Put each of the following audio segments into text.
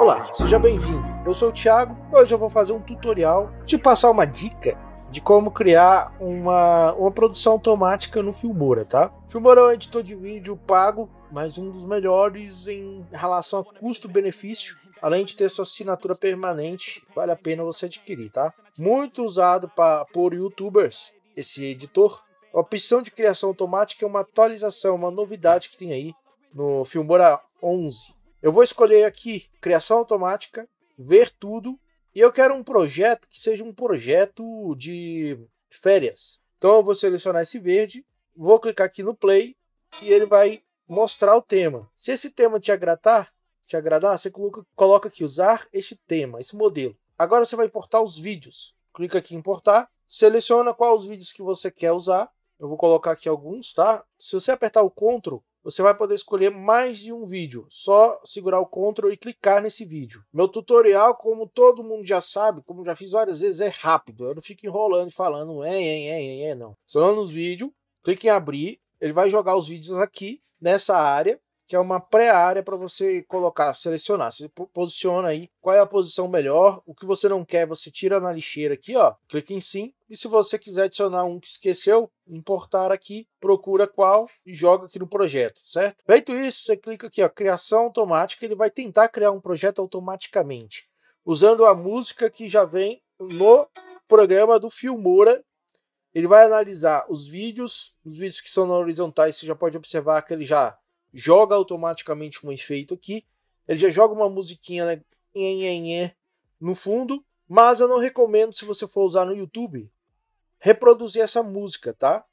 Olá, seja bem-vindo. Eu sou o Thiago e hoje eu vou fazer um tutorial, te passar uma dica de como criar uma, uma produção automática no Filmora, tá? Filmora é um editor de vídeo pago, mas um dos melhores em relação a custo-benefício. Além de ter sua assinatura permanente, vale a pena você adquirir, tá? Muito usado pra, por youtubers, esse editor. A opção de criação automática é uma atualização, uma novidade que tem aí no Filmora 11. Eu vou escolher aqui criação automática, ver tudo, e eu quero um projeto que seja um projeto de férias. Então eu vou selecionar esse verde, vou clicar aqui no play e ele vai mostrar o tema. Se esse tema te agradar, te agradar, você coloca, coloca aqui usar este tema, esse modelo. Agora você vai importar os vídeos. Clica aqui em importar, seleciona quais os vídeos que você quer usar. Eu vou colocar aqui alguns, tá? Se você apertar o Ctrl, você vai poder escolher mais de um vídeo. Só segurar o Ctrl e clicar nesse vídeo. Meu tutorial, como todo mundo já sabe, como já fiz várias vezes, é rápido. Eu não fico enrolando e falando, é, é, é, é, não. Só nos vídeos, clique em abrir, ele vai jogar os vídeos aqui nessa área que é uma pré-área para você colocar, selecionar. Você posiciona aí qual é a posição melhor, o que você não quer, você tira na lixeira aqui, ó, clica em sim, e se você quiser adicionar um que esqueceu, importar aqui, procura qual e joga aqui no projeto, certo? Feito isso, você clica aqui, ó, criação automática, ele vai tentar criar um projeto automaticamente, usando a música que já vem no programa do Filmora ele vai analisar os vídeos, os vídeos que são na horizontal, você já pode observar que ele já joga automaticamente um efeito aqui. Ele já joga uma musiquinha né, no fundo, mas eu não recomendo se você for usar no YouTube reproduzir essa música, tá?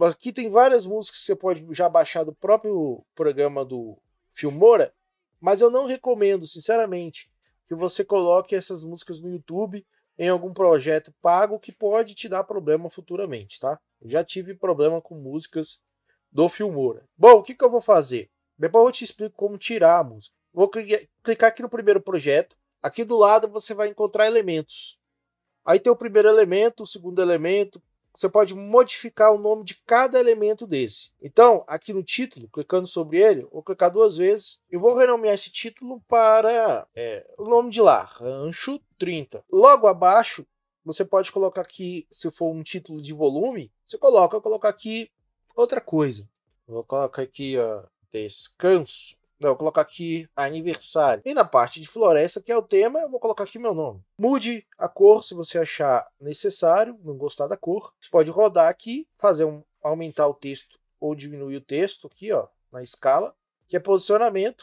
Aqui tem várias músicas que você pode já baixar do próprio programa do Filmora, mas eu não recomendo, sinceramente, que você coloque essas músicas no YouTube em algum projeto pago que pode te dar problema futuramente, tá? Eu já tive problema com músicas do Filmora. Bom, o que, que eu vou fazer? Depois eu te explico como tirar a música. Vou clicar aqui no primeiro projeto. Aqui do lado você vai encontrar elementos. Aí tem o primeiro elemento, o segundo elemento. Você pode modificar o nome de cada elemento desse. Então, aqui no título, clicando sobre ele, vou clicar duas vezes e vou renomear esse título para é, o nome de lá, Rancho 30. Logo abaixo, você pode colocar aqui, se for um título de volume, você coloca, colocar aqui Outra coisa, vou colocar aqui, ó, descanso. Não, vou colocar aqui aniversário. E na parte de floresta, que é o tema, eu vou colocar aqui meu nome. Mude a cor se você achar necessário, não gostar da cor. Você pode rodar aqui, fazer um aumentar o texto ou diminuir o texto aqui, ó, na escala, que é posicionamento.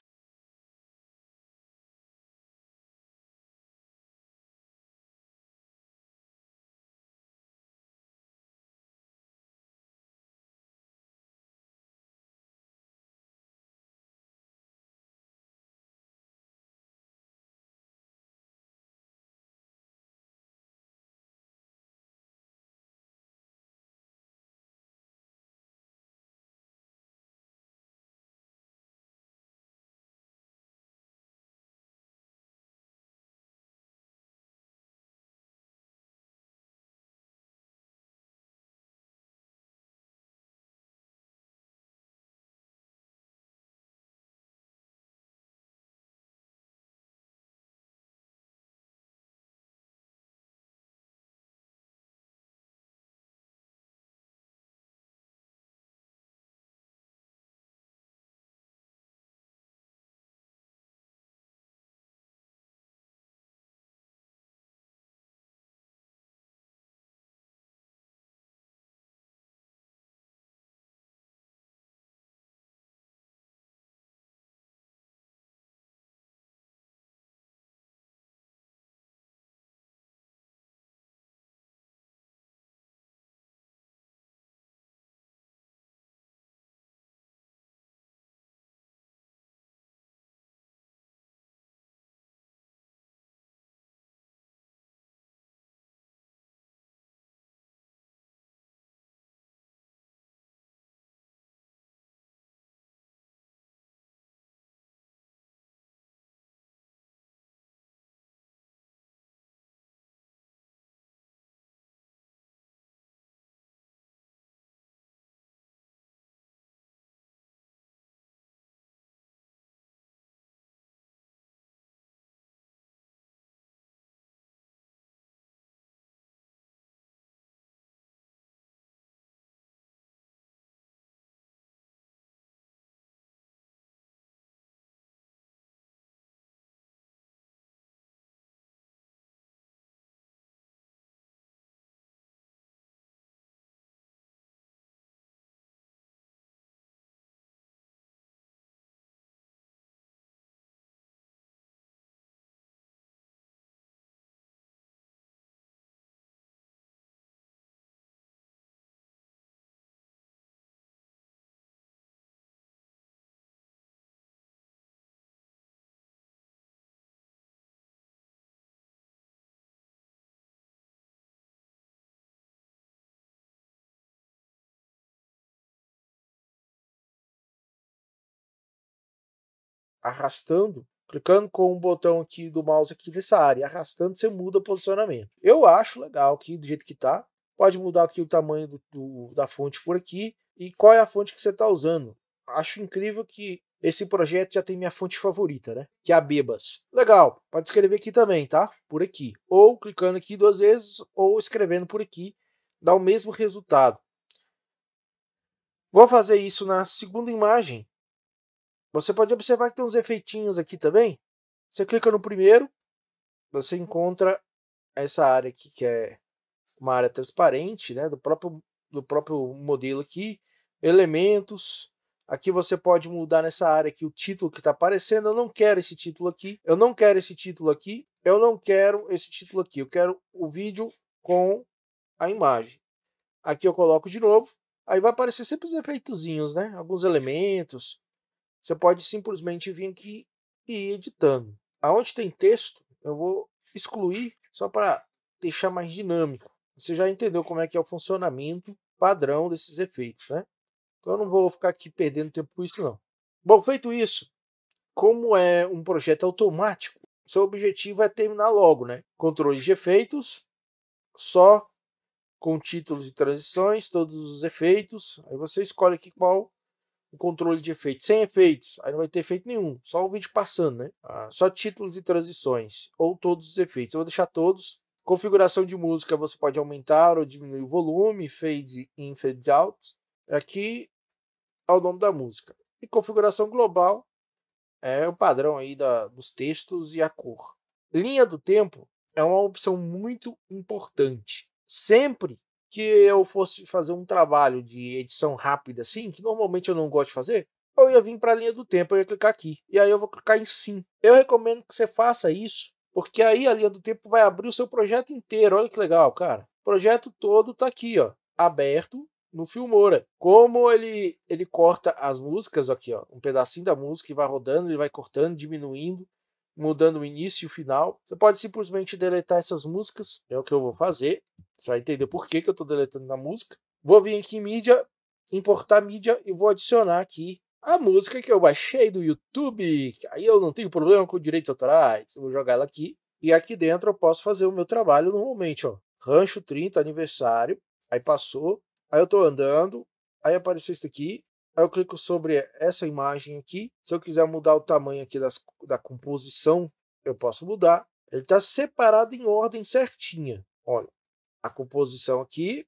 arrastando, clicando com o botão aqui do mouse aqui nessa área, arrastando, você muda o posicionamento. Eu acho legal aqui, do jeito que está. Pode mudar aqui o tamanho do, do, da fonte por aqui e qual é a fonte que você está usando. Acho incrível que esse projeto já tem minha fonte favorita, né? Que é a Bebas. Legal, pode escrever aqui também, tá? Por aqui. Ou clicando aqui duas vezes, ou escrevendo por aqui, dá o mesmo resultado. Vou fazer isso na segunda imagem você pode observar que tem uns efeitinhos aqui também. Você clica no primeiro, você encontra essa área aqui que é uma área transparente, né, do próprio do próprio modelo aqui, elementos. Aqui você pode mudar nessa área aqui o título que está aparecendo. Eu não quero esse título aqui. Eu não quero esse título aqui. Eu não quero esse título aqui. Eu quero o vídeo com a imagem. Aqui eu coloco de novo. Aí vai aparecer sempre os efeitozinhos, né? Alguns elementos, você pode simplesmente vir aqui e ir editando. Aonde tem texto, eu vou excluir só para deixar mais dinâmico. Você já entendeu como é que é o funcionamento padrão desses efeitos, né? Então eu não vou ficar aqui perdendo tempo com isso não. Bom, feito isso, como é um projeto automático, seu objetivo é terminar logo, né? Controles de efeitos, só com títulos e transições, todos os efeitos. Aí você escolhe aqui qual um controle de efeitos sem efeitos, aí não vai ter efeito nenhum, só o vídeo passando, né? Ah, só títulos e transições, ou todos os efeitos. Eu vou deixar todos. Configuração de música, você pode aumentar ou diminuir o volume, fade in, fade out. É aqui é o nome da música. E configuração global é o padrão aí da, dos textos e a cor. Linha do tempo é uma opção muito importante. Sempre que eu fosse fazer um trabalho de edição rápida assim, que normalmente eu não gosto de fazer, eu ia vir para a linha do tempo, eu ia clicar aqui. E aí eu vou clicar em sim. Eu recomendo que você faça isso, porque aí a linha do tempo vai abrir o seu projeto inteiro. Olha que legal, cara. O projeto todo tá aqui, ó, aberto no Filmora. Como ele ele corta as músicas aqui, ó, um pedacinho da música e vai rodando, ele vai cortando, diminuindo, mudando o início e o final. Você pode simplesmente deletar essas músicas, é o que eu vou fazer. Você vai entender por que, que eu estou deletando a música. Vou vir aqui em mídia, importar mídia e vou adicionar aqui a música que eu baixei do YouTube. Que aí eu não tenho problema com direitos autorais. Eu vou jogar ela aqui. E aqui dentro eu posso fazer o meu trabalho normalmente, ó. Rancho 30, aniversário. Aí passou. Aí eu estou andando. Aí apareceu isso aqui. Aí eu clico sobre essa imagem aqui. Se eu quiser mudar o tamanho aqui das, da composição, eu posso mudar. Ele está separado em ordem certinha. Olha, a composição aqui.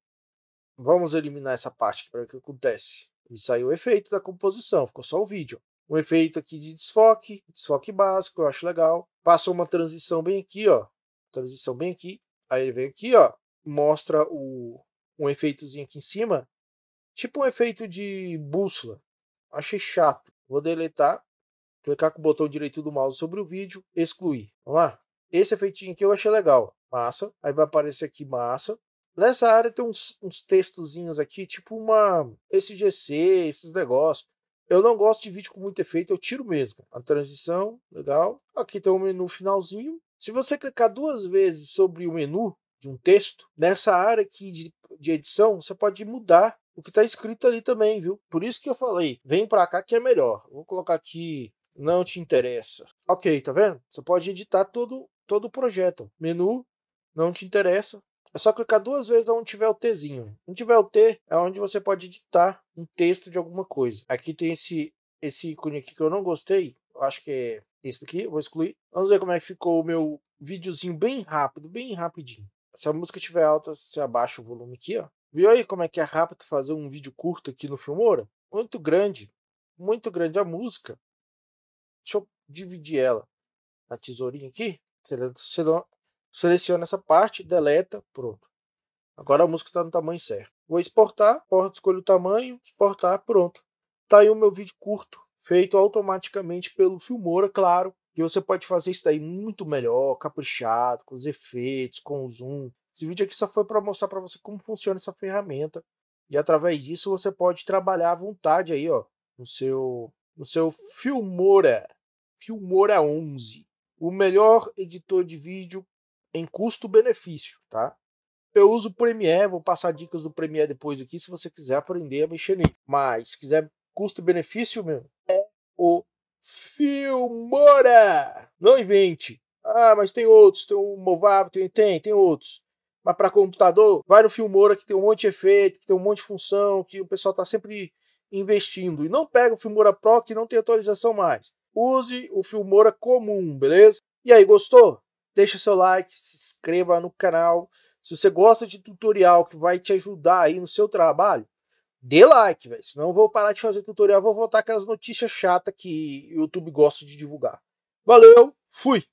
Vamos eliminar essa parte aqui para ver o que acontece. E saiu o efeito da composição, ficou só o vídeo. Um efeito aqui de desfoque, desfoque básico, eu acho legal. Passou uma transição bem aqui, ó. Transição bem aqui. Aí ele vem aqui, ó. Mostra o, um efeitozinho aqui em cima. Tipo um efeito de bússola. Achei chato. Vou deletar. Clicar com o botão direito do mouse sobre o vídeo. Excluir. Vamos lá. Esse efeitinho aqui eu achei legal. Massa. Aí vai aparecer aqui massa. Nessa área tem uns, uns textozinhos aqui, tipo uma SGC, esses negócios. Eu não gosto de vídeo com muito efeito, eu tiro mesmo. A transição, legal. Aqui tem um menu finalzinho. Se você clicar duas vezes sobre o menu de um texto, nessa área aqui de, de edição, você pode mudar o que está escrito ali também, viu? Por isso que eu falei, vem para cá que é melhor. Vou colocar aqui, não te interessa. Ok, tá vendo? Você pode editar todo todo o projeto. Menu, não te interessa. É só clicar duas vezes onde tiver o Tzinho. Onde tiver o T, é onde você pode editar um texto de alguma coisa. Aqui tem esse, esse ícone aqui que eu não gostei. Eu acho que é esse aqui, vou excluir. Vamos ver como é que ficou o meu videozinho bem rápido, bem rapidinho. Se a música estiver alta, você abaixa o volume aqui, ó. Viu aí como é que é rápido fazer um vídeo curto aqui no Filmora? Muito grande, muito grande a música. Deixa eu dividir ela na tesourinha aqui. Seleciona essa parte, deleta, pronto. Agora a música está no tamanho certo. Vou exportar, escolho o tamanho, exportar, pronto. Está aí o meu vídeo curto, feito automaticamente pelo Filmora, claro. E você pode fazer isso daí muito melhor, caprichado, com os efeitos, com o zoom. Esse vídeo aqui só foi para mostrar para você como funciona essa ferramenta. E através disso você pode trabalhar à vontade aí, ó, no seu, no seu Filmora, Filmora 11 o melhor editor de vídeo em custo-benefício, tá? Eu uso o Premiere, vou passar dicas do Premiere depois aqui, se você quiser aprender a mexer nele. Mas se quiser custo-benefício, mesmo, é o Filmora! Não invente! Ah, mas tem outros, tem o Movavi, tem, tem, tem outros. Mas para computador, vai no Filmora que tem um monte de efeito, que tem um monte de função, que o pessoal tá sempre investindo. E não pega o Filmora Pro que não tem atualização mais use o Filmora comum, beleza? E aí, gostou? Deixa seu like, se inscreva no canal. Se você gosta de tutorial que vai te ajudar aí no seu trabalho, dê like, velho. Senão eu vou parar de fazer tutorial, vou voltar aquelas notícias chatas que o YouTube gosta de divulgar. Valeu, fui!